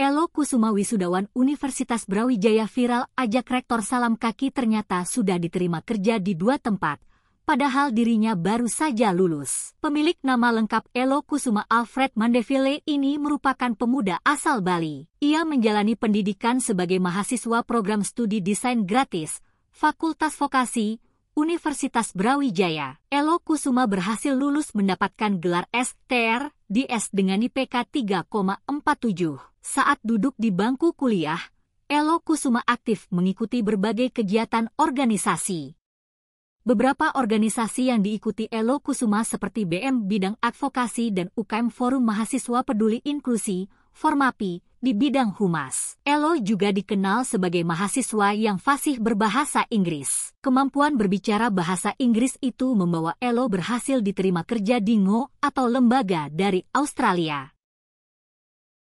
Elo Kusuma Wisudawan Universitas Brawijaya viral ajak rektor salam kaki ternyata sudah diterima kerja di dua tempat, padahal dirinya baru saja lulus. Pemilik nama lengkap Elo Kusuma Alfred Mandeville ini merupakan pemuda asal Bali. Ia menjalani pendidikan sebagai mahasiswa program studi desain gratis, Fakultas Vokasi, Universitas Brawijaya. Elo Kusuma berhasil lulus mendapatkan gelar STR, di S dengan IPK 3,47. Saat duduk di bangku kuliah, Elo Kusuma aktif mengikuti berbagai kegiatan organisasi. Beberapa organisasi yang diikuti Elo Kusuma seperti BM Bidang Advokasi dan UKM Forum Mahasiswa Peduli Inklusi, Formapi, di bidang humas. Elo juga dikenal sebagai mahasiswa yang fasih berbahasa Inggris. Kemampuan berbicara bahasa Inggris itu membawa Elo berhasil diterima kerja di Ngo atau lembaga dari Australia.